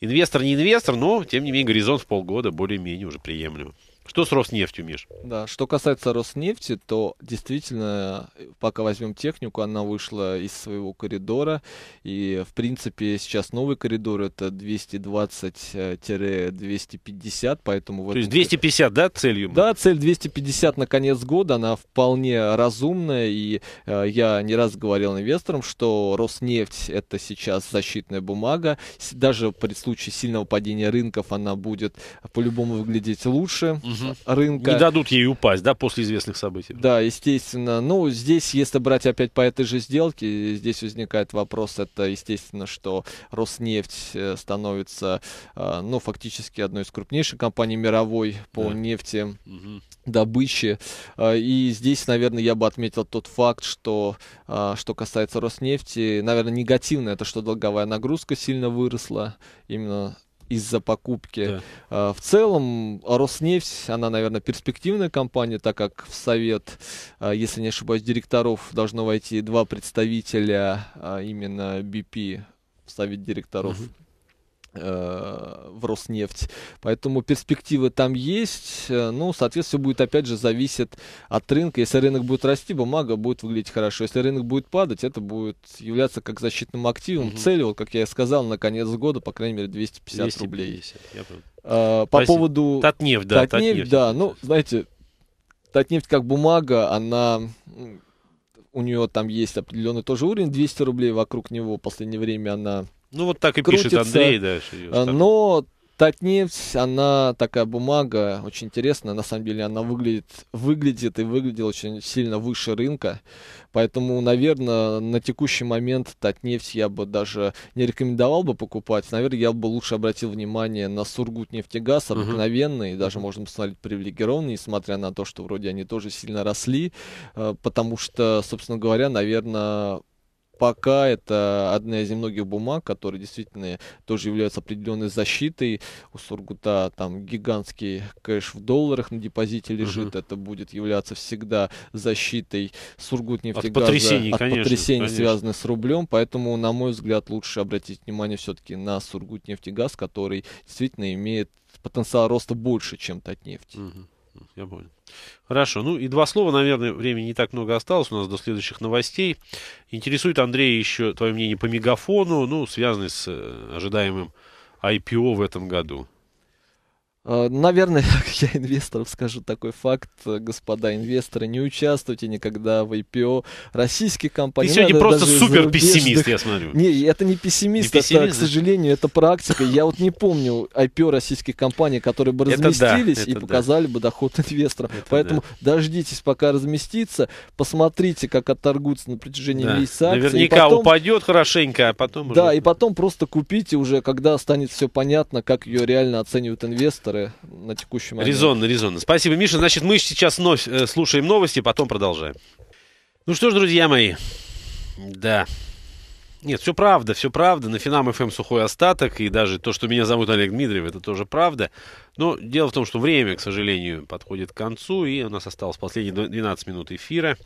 инвестор не инвестор, но, тем не менее, горизонт в полгода более-менее уже приемлем. Что с Роснефтью, Миш? Да, что касается Роснефти, то действительно, пока возьмем технику, она вышла из своего коридора. И, в принципе, сейчас новый коридор это 220-250, э, поэтому... То есть 250, да, целью? Да, цель 250 на конец года, она вполне разумная. И э, я не раз говорил инвесторам, что Роснефть это сейчас защитная бумага. Даже при случае сильного падения рынков она будет э, по-любому выглядеть лучше. Угу угу. рынка. Не дадут ей упасть, да, после известных событий. Да, естественно. Ну, здесь, если брать опять по этой же сделке, здесь возникает вопрос, это, естественно, что Роснефть э, становится, э, ну, фактически одной из крупнейших компаний мировой по да. нефти. Угу добычи. Э, и здесь, наверное, я бы отметил тот факт, что, что касается Роснефти, наверное, негативно это, что долговая нагрузка сильно выросла именно из-за покупки. Да. А, в целом, Роснефть, она, наверное, перспективная компания, так как в совет, а, если не ошибаюсь, директоров должно войти два представителя а, именно BP в совет директоров. Угу. Э, в Роснефть. Поэтому перспективы там есть. Э, ну, соответственно, будет опять же зависеть от рынка. Если рынок будет расти, бумага будет выглядеть хорошо. Если рынок будет падать, это будет являться как защитным активом. Угу. Цель, вот, как я и сказал, на конец года, по крайней мере, 250, 250 рублей. Я... Э, по Спасибо. поводу... Татнефть, да. Татнефть, Татнефть, да. Ну, знаете, Татнефть как бумага, она у нее там есть определенный тоже уровень, 200 рублей вокруг него. В последнее время она ну, вот так и крутится. пишет Андрей, да. А, но Татнефть, она такая бумага, очень интересная, на самом деле она выглядит, выглядит и выглядела очень сильно выше рынка, поэтому, наверное, на текущий момент Татнефть я бы даже не рекомендовал бы покупать, наверное, я бы лучше обратил внимание на Сургутнефтегаз, обыкновенный, uh-huh. даже можно посмотреть привилегированный, несмотря на то, что вроде они тоже сильно росли, э, потому что, собственно говоря, наверное, пока это одна из немногих бумаг, которые действительно тоже являются определенной защитой. У Сургута там гигантский кэш в долларах на депозите лежит. Угу. Это будет являться всегда защитой Сургут нефтегаза от потрясений, от конечно, потрясений конечно. связанных с рублем. Поэтому, на мой взгляд, лучше обратить внимание все-таки на Сургут нефтегаз, который действительно имеет потенциал роста больше, чем от нефти. Угу. Я понял. Хорошо. Ну и два слова, наверное, времени не так много осталось у нас до следующих новостей. Интересует Андрей еще твое мнение по мегафону, ну, связанное с э, ожидаемым IPO в этом году. А, наверное, я инвесторов скажу такой факт, господа инвесторы, не участвуйте никогда в IPO российских компаний. Ты ну, сегодня просто супер пессимист, я смотрю. Не, это не пессимист, не это, да? к сожалению, это практика. Я вот не помню IPO российских компаний, которые бы разместились да, и показали да. бы доход инвесторам. Это Поэтому да. дождитесь, пока разместится, посмотрите, как отторгутся на протяжении да. месяца акции. Наверняка потом, упадет хорошенько, а потом... Да, уже... и потом просто купите уже, когда станет все понятно, как ее реально оценивают инвесторы факторы на текущий момент. Резонно, резонно. Спасибо, Миша. Значит, мы сейчас но... Э, слушаем новости, потом продолжаем. Ну что ж, друзья мои, да. Нет, все правда, все правда. На Финам ФМ эм сухой остаток. И даже то, что меня зовут Олег Дмитриев, это тоже правда. Но дело в том, что время, к сожалению, подходит к концу. И у нас осталось последние 12 минут эфира.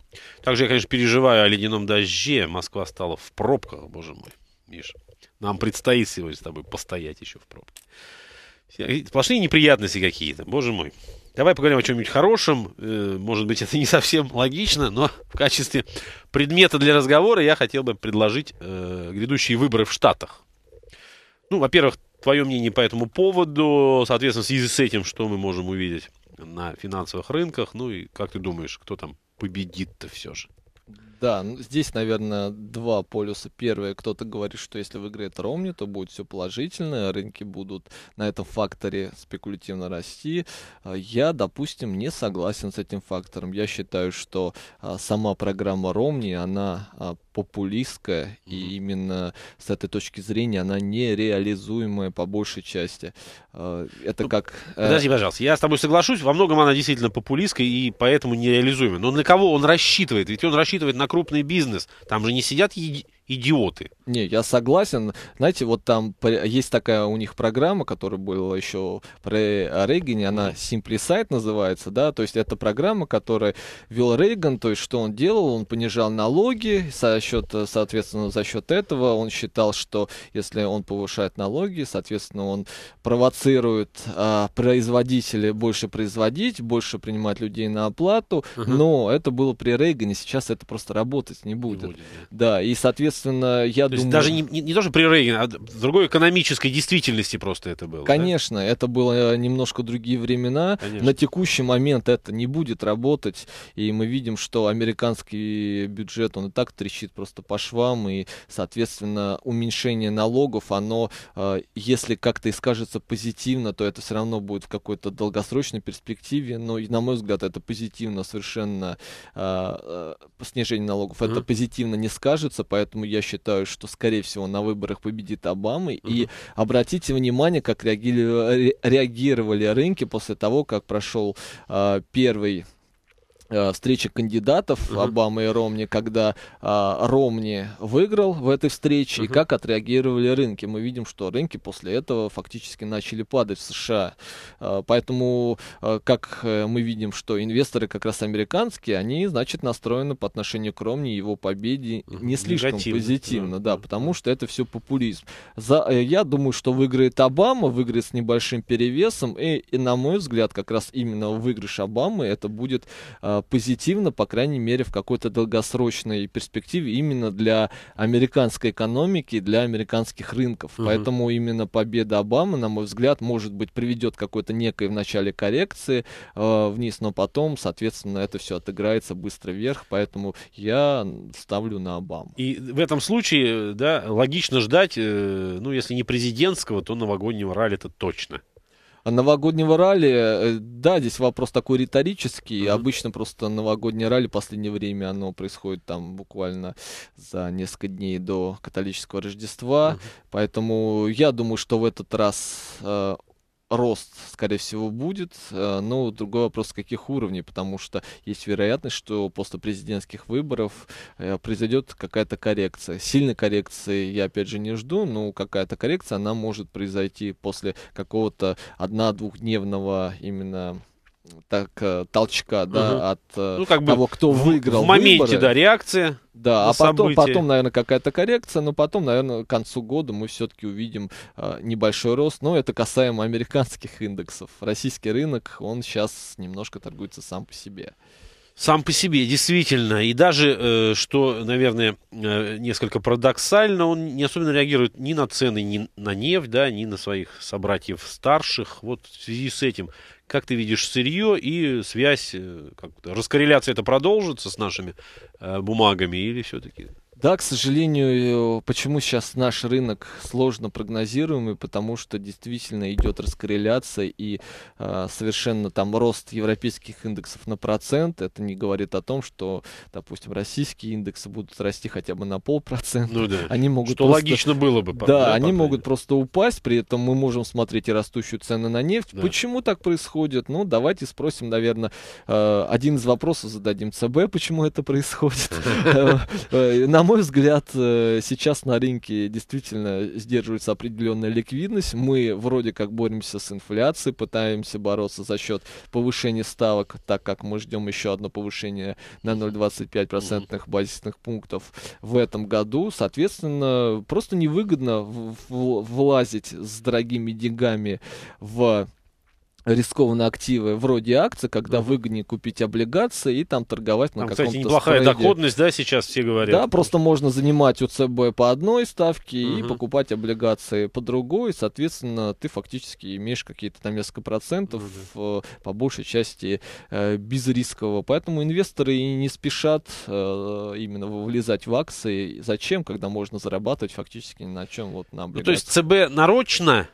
Также я, конечно, переживаю о ледяном дожде. Москва стала в пробках, боже мой. Миша, нам предстоит сегодня с тобой постоять еще в пробке. Сплошные неприятности какие-то, боже мой. Давай поговорим о чем-нибудь хорошем. Э, может быть, это не совсем логично, но в качестве предмета для разговора я хотел бы предложить э, грядущие выборы в Штатах. Ну, во-первых, твое мнение по этому поводу, соответственно, в связи с этим, что мы можем увидеть на финансовых рынках, ну и как ты думаешь, кто там победит-то все же? Да, ну, здесь, наверное, два полюса. Первое, кто-то говорит, что если выиграет Ромни, то будет все положительно, рынки будут на этом факторе спекулятивно расти. А, я, допустим, не согласен с этим фактором. Я считаю, что а, сама программа Ромни, она а, популистская, mm-hmm. и именно с этой точки зрения она нереализуемая по большей части. Э, это ну, как... Э, подожди, пожалуйста, я с тобой соглашусь, во многом она действительно популистская и поэтому нереализуемая. Но на кого он рассчитывает? Ведь он рассчитывает на крупный бизнес. Там же не сидят идиоты. Не, я согласен. Знаете, вот там есть такая у них программа, которая была еще при Рейгане, она Simply Site называется, да, то есть это программа, которую вел Рейган, то есть что он делал, он понижал налоги, за счет, соответственно, за счет этого он считал, что если он повышает налоги, соответственно, он провоцирует а, производителей больше производить, больше принимать людей на оплату, угу. но это было при Рейгане, сейчас это просто работать не будет. Не будет. Да, и, соответственно, Соответственно, я то думаю... даже не, не, не то, что при Рейгане, а в другой экономической действительности просто это было. Конечно, да? это было э, немножко другие времена. Конечно. На текущий момент это не будет работать. И мы видим, что американский бюджет, он и так трещит просто по швам. И, соответственно, уменьшение налогов, оно, э, если как-то и скажется позитивно, то это все равно будет в какой-то долгосрочной перспективе. Но, на мой взгляд, это позитивно совершенно э, снижение налогов. Mm-hmm. Это позитивно не скажется, поэтому я считаю, что, скорее всего, на выборах победит Обама. Mm-hmm. И обратите внимание, как реагировали рынки после того, как прошел э, первый Э, встречи кандидатов Uh -huh. Обамы и Ромни, когда а, Ромни выиграл в этой встрече, Uh -huh. и как отреагировали рынки. Мы видим, что рынки после этого фактически начали падать в США. А, поэтому, а, как мы видим, что инвесторы как раз американские, они, значит, настроены по отношению к Ромни и его победе Uh -huh. не слишком Негативно. позитивно, да, потому что это все популизм. За, я думаю, что выиграет Обама, выиграет с небольшим перевесом, и, и на мой взгляд, как раз именно выигрыш Обамы это будет а, позитивно, по крайней мере, в какой-то долгосрочной перспективе именно для американской экономики, для американских рынков. Угу. Поэтому именно победа Обамы, на мой взгляд, может быть, приведет к какой-то некой в начале коррекции э, вниз, но потом, соответственно, это все отыграется быстро вверх, поэтому я ставлю на Обаму. И в этом случае, да, логично ждать, э, ну, если не президентского, то новогоднего ралли это точно новогоднего ралли, э, да, здесь вопрос такой риторический. Mm-hmm. Обычно просто новогоднее ралли в последнее время, оно происходит там буквально за несколько дней до католического Рождества. Mm-hmm. Поэтому я думаю, что в этот раз э, рост, скорее всего, будет. Э, но другой вопрос, каких уровней, потому что есть вероятность, что после президентских выборов э, произойдет какая-то коррекция. Сильной коррекции я, опять же, не жду, но какая-то коррекция, она может произойти после какого-то одна-двухдневного именно так э, толчка, да, угу. от э, ну, как бы того, кто выиграл. В моменте, выборы. да, реакция. Да, а потом, потом, наверное, какая-то коррекция, но потом, наверное, к концу года мы все-таки увидим э, небольшой рост. Но это касаемо американских индексов. Российский рынок, он сейчас немножко торгуется сам по себе сам по себе, действительно. И даже, э, что, наверное, э, несколько парадоксально, он не особенно реагирует ни на цены, ни на нефть, да, ни на своих собратьев старших. Вот в связи с этим, как ты видишь сырье и связь, э, как раскорреляция это продолжится с нашими бумагами или все-таки да, к сожалению, э, почему сейчас наш рынок сложно прогнозируемый, потому что действительно идет раскорреляция и э, совершенно там рост европейских индексов на процент. Это не говорит о том, что, допустим, российские индексы будут расти хотя бы на полпроцента. Ну да. Они могут что просто... логично было бы. Да, да они могут просто упасть, при этом мы можем смотреть и растущую цену на нефть. Да. Почему так происходит? Ну, давайте спросим, наверное, э, один из вопросов зададим ЦБ, почему это происходит. Э, э, нам мой взгляд, э, сейчас на рынке действительно сдерживается определенная ликвидность. Мы вроде как боремся с инфляцией, пытаемся бороться за счет повышения ставок, так как мы ждем еще одно повышение на 0,25% процентных базисных пунктов в этом году. Соответственно, просто невыгодно влазить с дорогими деньгами в рискованные активы вроде акций, когда да. выгоднее купить облигации и там торговать на там, каком-то Кстати, неплохая спрейде. доходность, да, сейчас все говорят. Да, просто можно занимать у ЦБ по одной ставке угу. и покупать облигации по другой, соответственно, ты фактически имеешь какие-то там несколько процентов, угу. по большей части э, безрискового. Поэтому инвесторы и не спешат э, именно влезать в акции. Зачем, когда можно зарабатывать фактически ни на чем вот на облигациях. Ну, то есть ЦБ нарочно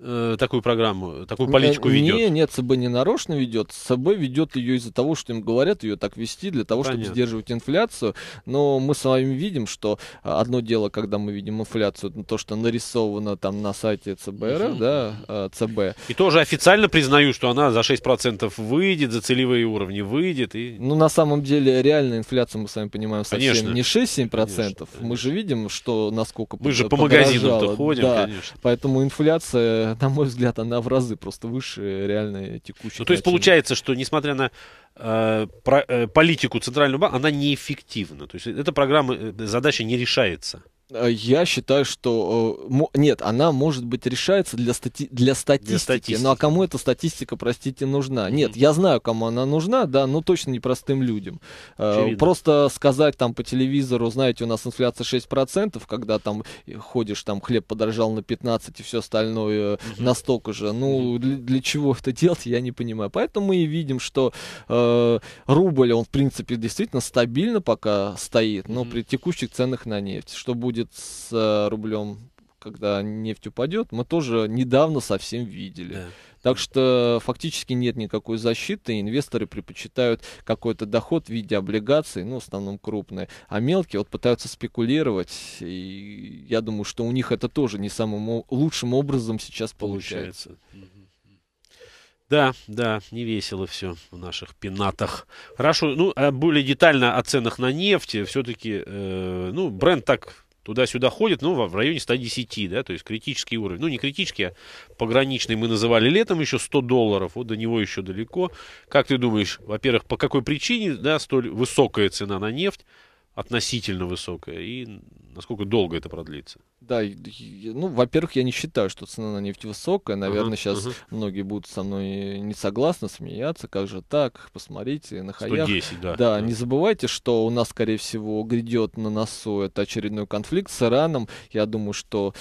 э, такую программу, такую политику не, ведет? Нет, нет, ЦБ не нарочно ведет. ЦБ ведет ее из-за того, что им говорят ее так вести, для того, Понятно. чтобы сдерживать инфляцию. Но мы с вами видим, что а, одно дело, когда мы видим инфляцию, то, что нарисовано там на сайте ЦБР, угу. да, а, ЦБ. И тоже официально признаю, что она за 6% выйдет, за целевые уровни выйдет. И... Ну, на самом деле, реальная инфляция, мы с вами понимаем, совсем конечно. не 6-7%. Конечно, Мы же видим, что насколько Мы же по магазинам-то ходим, да. конечно. Поэтому инфляция на мой взгляд, она в разы просто выше реальной текущей. Ну, то есть получается, что несмотря на э, э, политику Центрального банка, она неэффективна. То есть эта программа, э, задача не решается. Э, я считаю, что э, нет, она может быть решается для, стати... для статистики. Для статистики. Ну а кому эта статистика, простите, нужна? Mm-hmm. Нет, я знаю, кому она нужна, да, но точно не простым людям. Э, Очевидно. Просто сказать там по телевизору, знаете, у нас инфляция 6%, когда там ходишь, там хлеб подорожал на 15 и все остальное mm-hmm. настолько же. Ну, для, для чего это делать, я не понимаю. Поэтому мы и видим, что э, рубль, он, в принципе, действительно стабильно пока стоит, но mm-hmm. при текущих ценах на нефть. Что будет будет с э, рублем, когда нефть упадет, мы тоже недавно совсем видели. Да. Так что фактически нет никакой защиты, инвесторы предпочитают какой-то доход в виде облигаций, ну, в основном крупные, а мелкие вот пытаются спекулировать, и я думаю, что у них это тоже не самым лучшим образом сейчас получается. получается. Да, да, не весело все в наших пенатах. Хорошо, ну, а более детально о ценах на нефть. Все-таки, э, ну, бренд так туда-сюда ходит, ну, в районе 110, да, то есть критический уровень. Ну, не критический, а пограничный мы называли летом еще 100 долларов, вот до него еще далеко. Как ты думаешь, во-первых, по какой причине, да, столь высокая цена на нефть, относительно высокая и насколько долго это продлится? Да, ну, во-первых, я не считаю, что цена на нефть высокая. Наверное, uh-huh, сейчас uh-huh. многие будут со мной не согласны, смеяться. Как же так? Посмотрите, на хаях. 110, да. Да, uh-huh. не забывайте, что у нас, скорее всего, грядет на носу это очередной конфликт с Ираном. Я думаю, что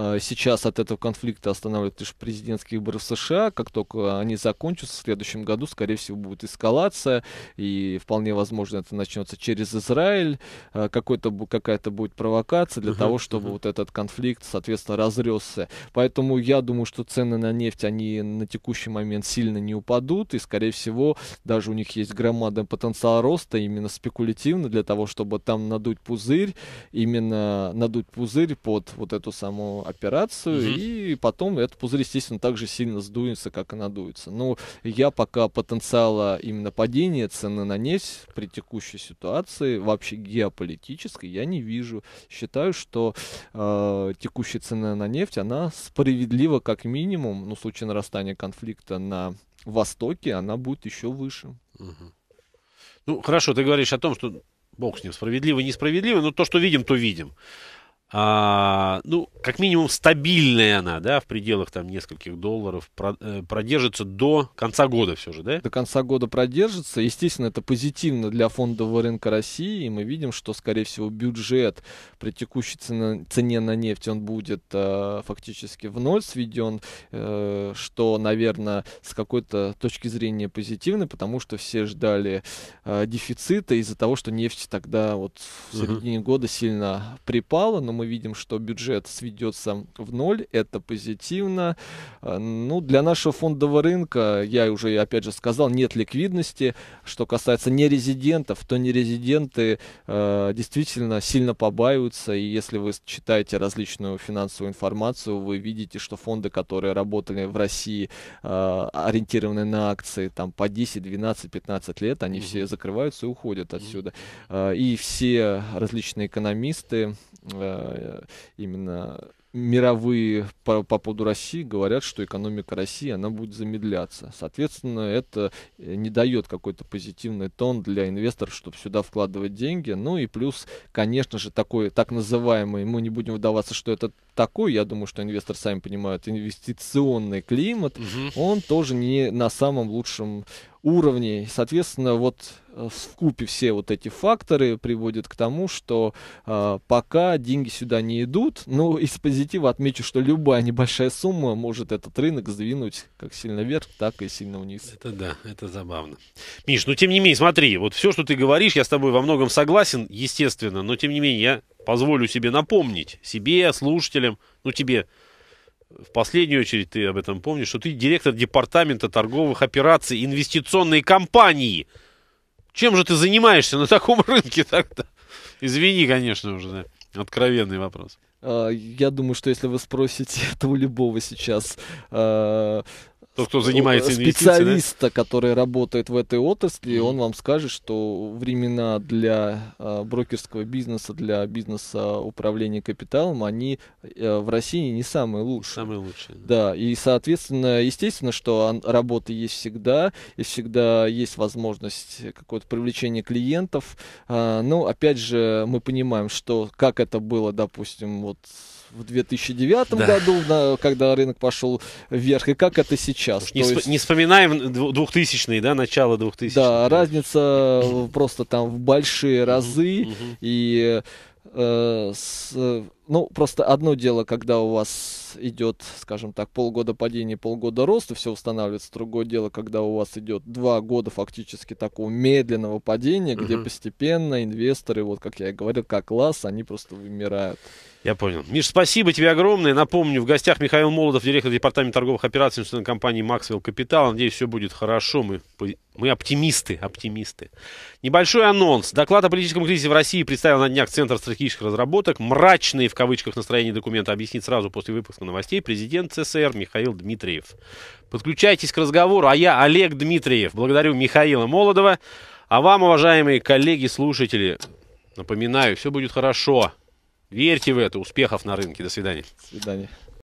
а, сейчас от этого конфликта останавливают лишь президентские выборы в США. Как только они закончатся в следующем году, скорее всего, будет эскалация, и вполне возможно это начнется через Израиль. А, какой-то, какая-то будет провокация для uh-huh, того, чтобы uh-huh. вот этот конфликт, соответственно, разросся. Поэтому я думаю, что цены на нефть, они на текущий момент сильно не упадут, и, скорее всего, даже у них есть громадный потенциал роста, именно спекулятивно, для того, чтобы там надуть пузырь, именно надуть пузырь под вот эту самую операцию, угу. и потом этот пузырь, естественно, так же сильно сдуется, как и надуется. Но ну, я пока потенциала именно падения цены на нефть при текущей ситуации, вообще геополитической, я не вижу. Считаю, что э, текущая цена на нефть, она справедлива как минимум, но ну, в случае нарастания конфликта на Востоке, она будет еще выше. Угу. Ну, хорошо, ты говоришь о том, что бог с ним, справедливо, несправедливо, но то, что видим, то видим а, ну, как минимум стабильная она, да, в пределах там нескольких долларов, про, э, продержится до конца года все же, да? До конца года продержится. Естественно, это позитивно для фондового рынка России, и мы видим, что, скорее всего, бюджет при текущей цене, цене на нефть, он будет э, фактически в ноль сведен, э, что, наверное, с какой-то точки зрения позитивно, потому что все ждали э, дефицита из-за того, что нефть тогда вот в середине uh-huh. года сильно припала, но мы видим, что бюджет сведется в ноль, это позитивно. А, ну, для нашего фондового рынка, я уже опять же сказал, нет ликвидности. Что касается нерезидентов, то нерезиденты э, действительно сильно побаиваются, и если вы читаете различную финансовую информацию, вы видите, что фонды, которые работали в России, э, ориентированы на акции там по 10, 12, 15 лет, они mm-hmm. все закрываются и уходят отсюда. Mm-hmm. И все различные экономисты Э, именно мировые по, по поводу России говорят, что экономика России она будет замедляться. Соответственно, это э, не дает какой-то позитивный тон для инвесторов, чтобы сюда вкладывать деньги. Ну и плюс, конечно же, такой так называемый, мы не будем выдаваться, что это такой, я думаю, что инвесторы сами понимают, инвестиционный климат, угу. он тоже не на самом лучшем уровней. Соответственно, вот э, в купе все вот эти факторы приводят к тому, что э, пока деньги сюда не идут, ну, из позитива отмечу, что любая небольшая сумма может этот рынок сдвинуть как сильно вверх, так и сильно вниз. Это да, это забавно. Миш, ну, тем не менее, смотри, вот все, что ты говоришь, я с тобой во многом согласен, естественно, но, тем не менее, я позволю себе напомнить, себе, слушателям, ну, тебе, в последнюю очередь ты об этом помнишь, что ты директор департамента торговых операций инвестиционной компании. Чем же ты занимаешься на таком рынке тогда? Извини, конечно, уже, да. Откровенный вопрос. А, я думаю, что если вы спросите этого любого сейчас, а, тот, кто занимается э, специалиста, который работает в этой отрасли, mm-hmm. он вам скажет, что времена для э, брокерского бизнеса, для бизнеса управления капиталом, они э, в России не самые лучшие. Самые лучшие. Да. да, и соответственно, естественно, что он, работа есть всегда, и всегда есть возможность какое-то привлечение клиентов. Э, а, но ну, опять же, мы понимаем, что как это было, допустим, вот в 2009 да. году, на, когда рынок пошел вверх, и как это сейчас. не, сп- есть... не вспоминаем 2000-е, да, начало 2000-х. Да, разница просто там в большие разы, и э, ну, просто одно дело, когда у вас идет, скажем так, полгода падения, полгода роста, все устанавливается. Другое дело, когда у вас идет два года фактически такого медленного падения, uh-huh. где постепенно инвесторы, вот как я и говорил, как класс, они просто вымирают. Я понял. Миш, спасибо тебе огромное. Напомню, в гостях Михаил Молодов, директор департамента торговых операций компании Maxwell Capital. Надеюсь, все будет хорошо. Мы, мы оптимисты, оптимисты. Небольшой анонс. Доклад о политическом кризисе в России представил на днях Центр стратегических разработок. Мрачные, в кавычках, настроения документа объяснит сразу после выпуска новостей президент СССР Михаил Дмитриев. Подключайтесь к разговору, а я Олег Дмитриев. Благодарю Михаила Молодова. А вам, уважаемые коллеги, слушатели, напоминаю, все будет хорошо. Верьте в это. Успехов на рынке. До свидания. До свидания.